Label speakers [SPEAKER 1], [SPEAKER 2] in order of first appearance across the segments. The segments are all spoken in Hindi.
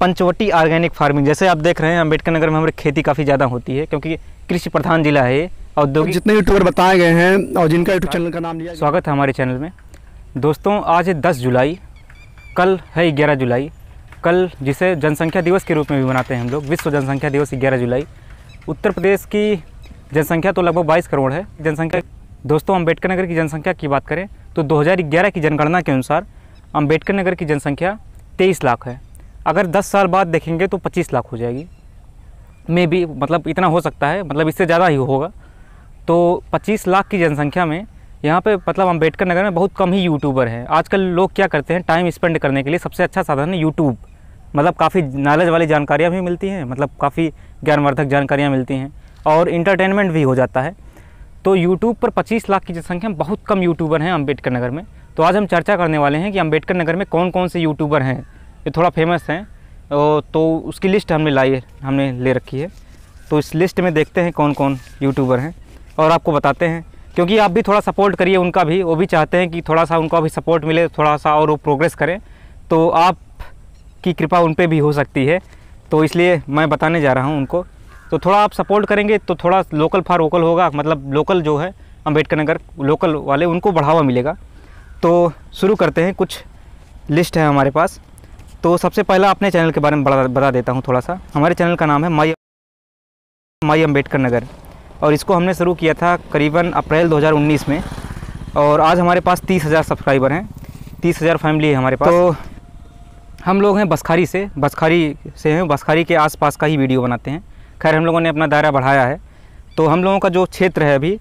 [SPEAKER 1] पंचवटी ऑर्गेनिक फार्मिंग जैसे आप देख रहे हैं अम्बेडकर नगर में हमारी खेती काफ़ी ज़्यादा होती है क्योंकि कृषि प्रधान जिला है औद्योगिक जितने यूट्यूबर बताए गए हैं और जिनका यूट्यूब चैनल का नाम लिया स्वागत है हमारे चैनल में दोस्तों आज है दस जुलाई कल है ग्यारह जुलाई कल जिसे जनसंख्या दिवस के रूप में भी मनाते हैं हम लोग विश्व जनसंख्या दिवस ग्यारह जुलाई उत्तर प्रदेश की जनसंख्या तो लगभग बाईस करोड़ है जनसंख्या दोस्तों अम्बेडकर नगर की जनसंख्या की बात करें तो दो की जनगणना के अनुसार अम्बेडकर नगर की जनसंख्या तेईस लाख है अगर 10 साल बाद देखेंगे तो 25 लाख हो जाएगी मे भी मतलब इतना हो सकता है मतलब इससे ज़्यादा ही होगा तो 25 लाख की जनसंख्या में यहाँ पे मतलब अम्बेडकर नगर में बहुत कम ही यूट्यूबर हैं आजकल लोग क्या करते हैं टाइम स्पेंड करने के लिए सबसे अच्छा साधन है यूट्यूब मतलब काफ़ी नॉलेज वाली जानकारियाँ भी मिलती हैं मतलब काफ़ी ज्ञानवर्धक जानकारियाँ मिलती हैं और इंटरटेनमेंट भी हो जाता है तो यूट्यूब पर पच्चीस लाख की जनसंख्या बहुत कम यूट्यूबर हैं अम्बेडकर नगर में तो आज हम चर्चा करने वाले हैं कि अम्बेडकर नगर में कौन कौन से यूट्यूबर हैं ये थोड़ा फेमस हैं तो उसकी लिस्ट हमने लाई है हमने ले रखी है तो इस लिस्ट में देखते हैं कौन कौन यूट्यूबर हैं और आपको बताते हैं क्योंकि आप भी थोड़ा सपोर्ट करिए उनका भी वो भी चाहते हैं कि थोड़ा सा उनको भी सपोर्ट मिले थोड़ा सा और वो प्रोग्रेस करें तो आप की कृपा उन पर भी हो सकती है तो इसलिए मैं बताने जा रहा हूँ उनको तो थोड़ा आप सपोर्ट करेंगे तो थोड़ा लोकल फॉर वोकल होगा मतलब लोकल जो है अम्बेडकर नगर लोकल वाले उनको बढ़ावा मिलेगा तो शुरू करते हैं कुछ लिस्ट है हमारे पास तो सबसे पहला अपने चैनल के बारे में बता देता हूँ थोड़ा सा हमारे चैनल का नाम है माई माई अम्बेडकर नगर और इसको हमने शुरू किया था करीबन अप्रैल 2019 में और आज हमारे पास तीस हज़ार सब्सक्राइबर हैं तीस हज़ार फैमिली है हमारे पास तो हम लोग हैं बसखारी से बसखारी से हैं बसखारी के आसपास का ही वीडियो बनाते हैं खैर हम लोगों ने अपना दायरा बढ़ाया है तो हम लोगों का जो क्षेत्र है अभी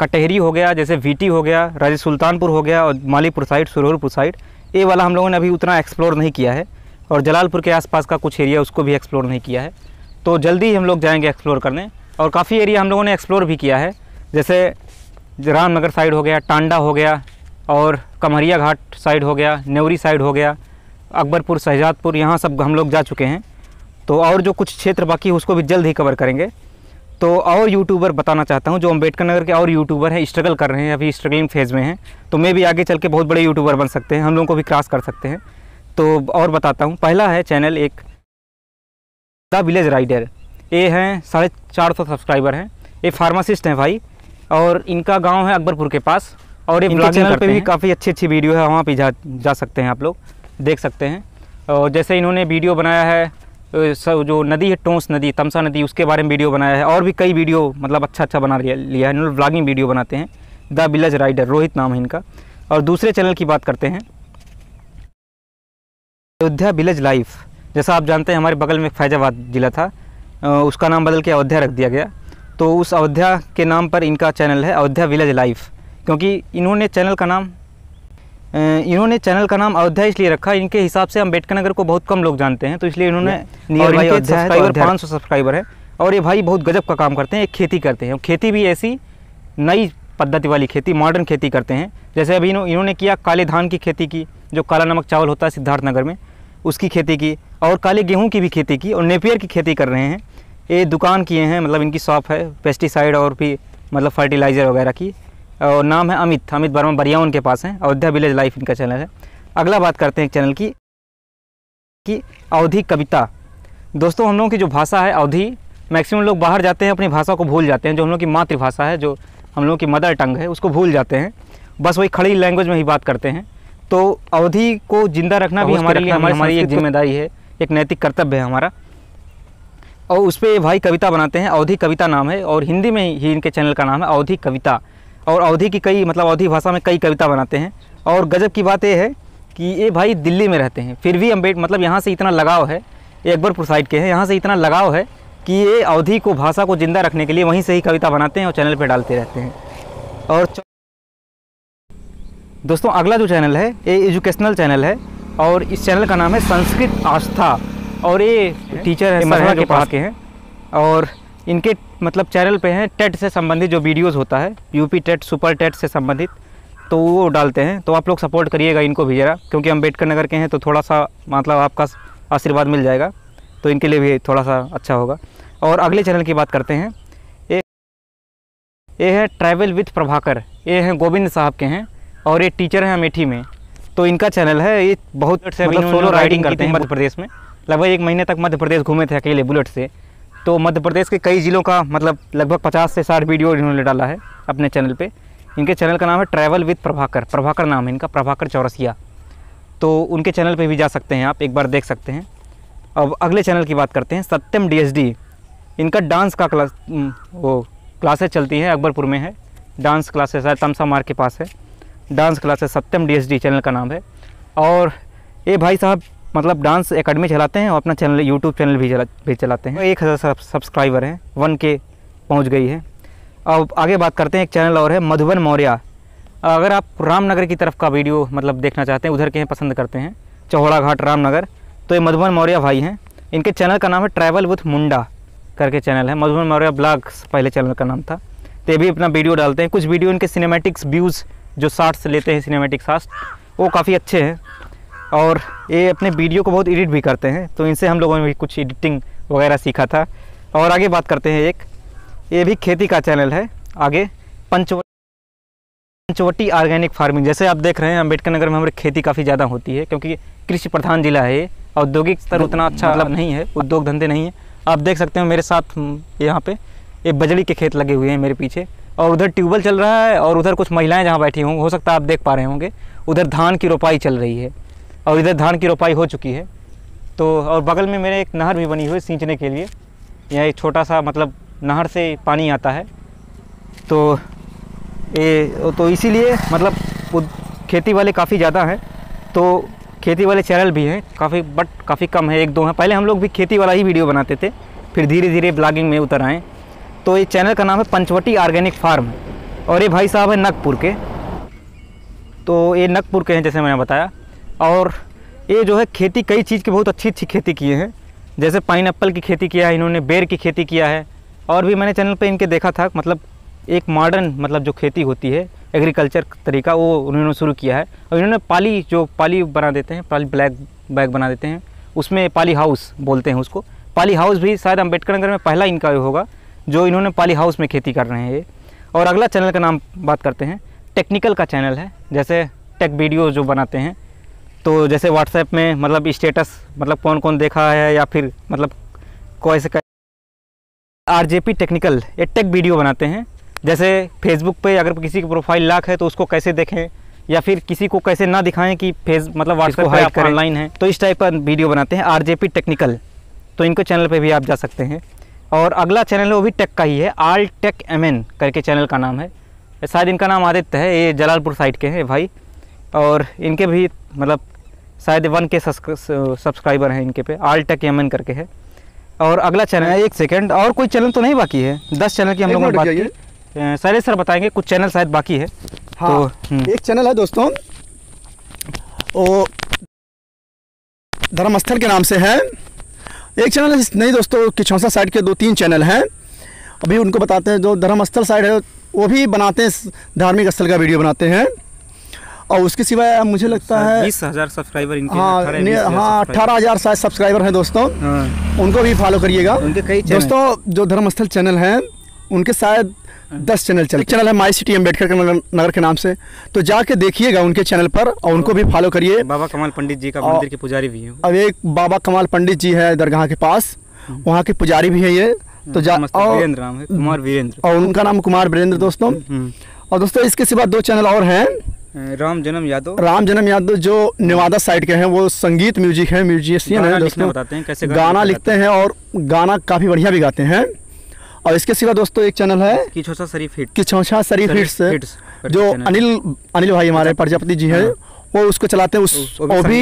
[SPEAKER 1] कटहरी हो गया जैसे वीटी हो गया राजे सुल्तानपुर हो गया और मालीपुर साइड सुरहरपुर साइड ये वाला हम लोगों ने अभी उतना एक्सप्लोर नहीं किया है और जलालपुर के आसपास का कुछ एरिया उसको भी एक्सप्लोर नहीं किया है तो जल्दी ही हम लोग जाएंगे एक्सप्लोर करने और काफ़ी एरिया हम लोगों ने एक्सप्लोर भी किया है जैसे रामनगर साइड हो गया टांडा हो गया और कमहरिया घाट साइड हो गया नेवरी साइड हो गया अकबरपुर शहजादपुर यहाँ सब हम लोग जा चुके हैं तो और जो कुछ क्षेत्र बाकी है उसको भी जल्द ही कवर करेंगे तो और यूट्यूबर बताना चाहता हूँ जो अम्बेडकर नगर के और यूट्यूबर हैं स्ट्रगल कर रहे हैं अभी स्ट्रगलिंग फेज़ में हैं तो मैं भी आगे चल के बहुत बड़े यूट्यूबर बन सकते हैं हम लोगों को भी क्रॉस कर सकते हैं तो और बताता हूँ पहला है चैनल एक द विलेज राइडर ये हैं साढ़े चार सौ सब्सक्राइबर हैं ये फार्मासिस्ट हैं भाई और इनका गाँव है अकबरपुर के पास और ये चैनल पर भी काफ़ी अच्छी अच्छी वीडियो है वहाँ पर जा सकते हैं आप लोग देख सकते हैं और जैसे इन्होंने वीडियो बनाया है जो नदी है टोंस नदी तमसा नदी उसके बारे में वीडियो बनाया है और भी कई वीडियो मतलब अच्छा अच्छा बना लिया है ब्लॉगिंग वीडियो बनाते हैं द विलेज राइडर रोहित नाम है इनका और दूसरे चैनल की बात करते हैं अयोध्या विलेज लाइफ जैसा आप जानते हैं हमारे बगल में फैजाबाद ज़िला था उसका नाम बदल के अयोध्या रख दिया गया तो उस अयोध्या के नाम पर इनका चैनल है अयोध्या विलेज लाइफ क्योंकि इन्होंने चैनल का नाम इन्होंने चैनल का नाम अयोध्या इसलिए रखा इनके हिसाब से अम्बेडकर नगर को बहुत कम लोग जानते हैं तो इसलिए इन्होंने नियर बाई सब्सक्राइबर तो पाँच सौ सब्सक्राइबर है और ये भाई बहुत गजब का काम करते हैं खेती करते हैं खेती भी ऐसी नई पद्धति वाली खेती मॉडर्न खेती करते हैं जैसे अभी इन्होंने किया काले धान की खेती की जो काला नमक चावल होता है सिद्धार्थनगर में उसकी खेती की और काले गेहूँ की भी खेती की और नेपियर की खेती कर रहे हैं ये दुकान किए हैं मतलब इनकी शॉप है पेस्टिसाइड और भी मतलब फर्टिलाइज़र वगैरह की और नाम है अमित अमित वर्मा बरिया उनके पास हैं अयोध्या विलेज लाइफ इनका चैनल है अगला बात करते हैं एक चैनल की कि अवधि कविता दोस्तों हम लोगों की जो भाषा है अवधि मैक्सिमम लोग बाहर जाते हैं अपनी भाषा को भूल जाते हैं जो हम लोग की मातृभाषा है जो हम लोगों की मदर टंग है उसको भूल जाते हैं बस वही खड़ी लैंग्वेज में ही बात करते हैं तो अवधि को जिंदा रखना भी हमारे लिए हमारी हमारी एक जिम्मेदारी है एक नैतिक कर्तव्य है हमारा और उस पर भाई कविता बनाते हैं अवधि कविता नाम है और हिंदी में ही इनके चैनल का नाम है अवधि कविता और अवधि की कई मतलब अवधि भाषा में कई कविता बनाते हैं और गजब की बात यह है कि ये भाई दिल्ली में रहते हैं फिर भी अम्बेड मतलब यहाँ से इतना लगाव है ये अकबरपुर साइड के हैं यहाँ से इतना लगाव है कि ये अवधि को भाषा को ज़िंदा रखने के लिए वहीं से ही कविता बनाते हैं और चैनल पर डालते रहते हैं और दोस्तों अगला जो चैनल है ये एजुकेशनल चैनल है और इस चैनल का नाम है संस्कृत आस्था और ये टीचर है के पास के हैं और इनके मतलब चैनल पे हैं टेट से संबंधित जो वीडियोस होता है यूपी टेट सुपर टेट से संबंधित तो वो डालते हैं तो आप लोग सपोर्ट करिएगा इनको भी ज़रा क्योंकि अम्बेडकर नगर के हैं तो थोड़ा सा मतलब आपका आशीर्वाद मिल जाएगा तो इनके लिए भी थोड़ा सा अच्छा होगा और अगले चैनल की बात करते हैं ये ये है ट्रैवल विथ प्रभाकर ये हैं गोविंद साहब के हैं और ये टीचर हैं अमेठी में तो इनका चैनल है ये बहुत मतलब सोलो राइडिंग करते हैं मध्य प्रदेश में लगभग एक महीने तक मध्य प्रदेश घूमे थे अकेले बुलेट से तो मध्य प्रदेश के कई ज़िलों का मतलब लगभग पचास से साठ वीडियो इन्होंने डाला है अपने चैनल पे इनके चैनल का नाम है ट्रैवल विद प्रभाकर प्रभाकर नाम है इनका प्रभाकर चौरसिया तो उनके चैनल पे भी जा सकते हैं आप एक बार देख सकते हैं अब अगले चैनल की बात करते हैं सत्यम डी इनका डांस का क्लास वो क्लासेस चलती है अकबरपुर में है डांस क्लासेस है तमसा मार्ग के पास है dance classes Satyam D channel का नाम है और ये भाई साहब मतलब डांस एकेडमी चलाते हैं और अपना चैनल यूट्यूब चैनल भी चला भी चलाते हैं एक हज़ार सब्सक्राइबर हैं वन के पहुँच गई है अब आगे बात करते हैं एक चैनल और है मधुबन मौर्या अगर आप रामनगर की तरफ का वीडियो मतलब देखना चाहते हैं उधर के हैं पसंद करते हैं चौड़ा घाट रामनगर तो ये मधुबन मौर्य भाई हैं इनके चैनल का नाम है ट्रैवल विथ मुंडा करके चैनल है मधुबन मौर्य ब्लॉग्स पहले चैनल का नाम था तो ये भी अपना वीडियो डालते हैं कुछ वीडियो इनके सिनेमेटिक्स व्यूज़ जो शार्ट्स लेते हैं सिनेमेटिक शार्ट वो काफ़ी अच्छे हैं और ये अपने वीडियो को बहुत एडिट भी करते हैं तो इनसे हम लोगों ने भी कुछ एडिटिंग वगैरह सीखा था और आगे बात करते हैं एक ये भी खेती का चैनल है आगे पंचवटी पंचवटी ऑर्गेनिक फार्मिंग जैसे आप देख रहे हैं अम्बेडकर नगर में हमारी खेती काफ़ी ज़्यादा होती है क्योंकि कृषि प्रधान जिला है औद्योगिक स्तर उतना अच्छा मतलब, मतलब नहीं है उद्योग धंधे नहीं है आप देख सकते हो मेरे साथ हम्म, यहाँ पे ये बजड़ी के खेत लगे हुए हैं मेरे पीछे और उधर ट्यूबवेल चल रहा है और उधर कुछ महिलाएं जहाँ बैठी हों हो सकता है आप देख पा रहे होंगे उधर धान की रोपाई चल रही है और इधर धान की रोपाई हो चुकी है तो और बगल में मेरे एक नहर भी बनी हुई सींचने के लिए यह एक छोटा सा मतलब नहर से पानी आता है तो ये तो इसीलिए मतलब खेती वाले काफ़ी ज़्यादा हैं तो खेती वाले चैनल भी हैं काफ़ी बट काफ़ी कम है एक दो हैं पहले हम लोग भी खेती वाला ही वीडियो बनाते थे फिर धीरे धीरे ब्लॉगिंग में उतर आएँ तो ये चैनल का नाम है पंचवटी ऑर्गेनिक फार्म और ये भाई साहब हैं नगपुर के तो ये नगपुर के हैं जैसे मैंने बताया और ये जो है खेती कई चीज़ की बहुत अच्छी अच्छी खेती किए हैं जैसे पाइन की खेती किया है इन्होंने बेर की खेती किया है और भी मैंने चैनल पर इनके देखा था मतलब एक मॉडर्न मतलब जो खेती होती है एग्रीकल्चर तरीका वो उन्होंने शुरू किया है और इन्होंने पाली जो पाली बना देते हैं पाली ब्लैक बैग बना देते हैं उसमें पाली हाउस बोलते हैं उसको पाली हाउस भी शायद अम्बेडकर नगर में पहला इनका होगा जो इन्होंने पाली हाउस में खेती कर रहे हैं ये और अगला चैनल का नाम बात करते हैं टेक्निकल का चैनल है जैसे टेक वीडियो जो बनाते हैं तो जैसे व्हाट्सएप में मतलब स्टेटस मतलब कौन कौन देखा है या फिर मतलब कैसे आर जे पी टेक्निकल ये टेक वीडियो बनाते हैं जैसे फेसबुक पे अगर किसी की प्रोफाइल लाख है तो उसको कैसे देखें या फिर किसी को कैसे ना दिखाएं कि फेस मतलब व्हाट्सएप पे आप ऑनलाइन है तो इस टाइप का वीडियो बनाते हैं आर जे पी टेक्निकल तो इनके चैनल पे भी आप जा सकते हैं और अगला चैनल वो भी टेक का ही है आल टेक एम एन करके चैनल का नाम है शायद इनका नाम आदित्य है ये जलालपुर साइड के हैं भाई और इनके भी मतलब शायद वन के सब्सक्राइबर हैं इनके पे आल टेक यमन करके है और अगला चैनल है एक सेकंड और कोई चैनल तो नहीं बाकी है दस चैनल की हम लोगों ने बात की सर बताएंगे कुछ चैनल शायद बाकी है हाँ, तो हम्म। एक चैनल है
[SPEAKER 2] दोस्तों ओ धर्मस्थल के नाम से है एक चैनल है नहीं दोस्तों छौसा साइड के दो तीन चैनल हैं अभी उनको बताते हैं जो धर्मस्थल साइड है वो भी बनाते हैं धार्मिक स्थल का वीडियो बनाते हैं और उसके सिवाय मुझे लगता हाँ, है बीस
[SPEAKER 1] हज़ार सब्सक्राइबर हाँ हाँ अठारह हज़ार
[SPEAKER 2] शायद सब्सक्राइबर हैं दोस्तों हाँ। उनको भी फॉलो करिएगा दोस्तों जो धर्मस्थल चैनल हैं उनके शायद हाँ। दस चैनल चल चैनल है माई सिटी अम्बेडकर नगर के नाम से तो जाके देखिएगा उनके चैनल पर और उनको भी फॉलो करिए बाबा कमाल पंडित जी का मंदिर के पुजारी भी हैं अब एक बाबा कमाल पंडित जी है दरगाह के पास वहाँ के पुजारी भी है ये तो जा है कुमार वीरेंद्र और उनका नाम कुमार वीरेंद्र दोस्तों और दोस्तों इसके सिवा दो चैनल और हैं
[SPEAKER 1] राम जन्म यादव
[SPEAKER 2] राम जन्म यादव जो निवादा साइड के हैं वो संगीत म्यूजिक है म्यूजिशियन है दोस्तों बताते हैं कैसे गाना लिखते हैं और गाना काफ़ी बढ़िया भी गाते हैं और इसके सिवा दोस्तों एक चैनल है किछोसा शरीफ हिट किछोसा शरीफ हिट्स जो अनिल अनिल भाई हमारे अच्छा। प्रजापति जी हैं हाँ। वो उसको चलाते हैं उस वो भी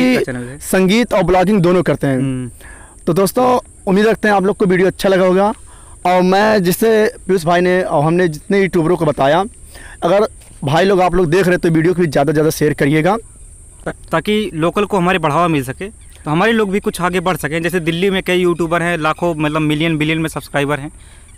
[SPEAKER 2] संगीत और ब्लॉगिंग दोनों करते हैं हम्म। तो दोस्तों उम्मीद रखते हैं आप लोग को वीडियो अच्छा लगा होगा और मैं जिससे पीयूष भाई ने और हमने जितने यूट्यूबरों को बताया अगर भाई लोग आप लोग देख रहे तो वीडियो को भी ज़्यादा से ज़्यादा शेयर करिएगा
[SPEAKER 1] ताकि लोकल को हमारे बढ़ावा मिल सके तो हमारे लोग भी कुछ आगे बढ़ सकें जैसे दिल्ली में कई यूट्यूबर हैं लाखों मतलब मिलियन बिलियन में सब्सक्राइबर हैं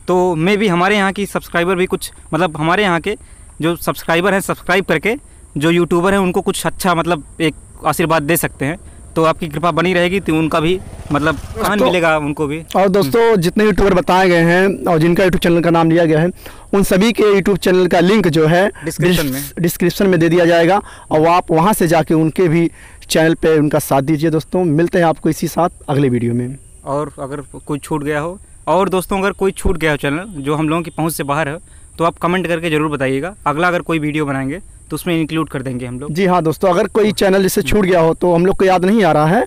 [SPEAKER 1] तो मैं भी हमारे यहाँ की सब्सक्राइबर भी कुछ मतलब हमारे यहाँ के जो सब्सक्राइबर हैं सब्सक्राइब करके जो यूट्यूबर हैं उनको कुछ अच्छा मतलब एक आशीर्वाद दे सकते हैं तो आपकी कृपा बनी रहेगी तो उनका भी मतलब तो, मिलेगा उनको भी
[SPEAKER 2] और दोस्तों हम्म। जितने यूट्यूबर बताए गए हैं और जिनका यूट्यूब चैनल का नाम लिया गया है उन सभी के यूट्यूब चैनल का लिंक जो है डिस्क्रिप्शन में डिस्क्रिप्शन में दे दिया जाएगा और आप वहाँ से जाके उनके भी चैनल पे उनका साथ दीजिए दोस्तों मिलते हैं आपको इसी साथ अगले वीडियो में
[SPEAKER 1] और अगर कोई छूट गया हो और दोस्तों अगर कोई छूट गया हो चैनल जो हम लोगों की पहुँच से बाहर है तो आप कमेंट करके ज़रूर बताइएगा अगला अगर कोई वीडियो बनाएंगे तो उसमें इंक्लूड कर देंगे
[SPEAKER 2] हम लोग जी हाँ दोस्तों अगर कोई चैनल जिससे छूट गया हो तो हम लोग को याद नहीं आ रहा है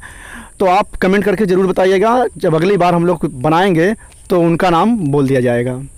[SPEAKER 2] तो आप कमेंट करके ज़रूर बताइएगा जब अगली बार हम लोग बनाएंगे तो उनका नाम बोल दिया जाएगा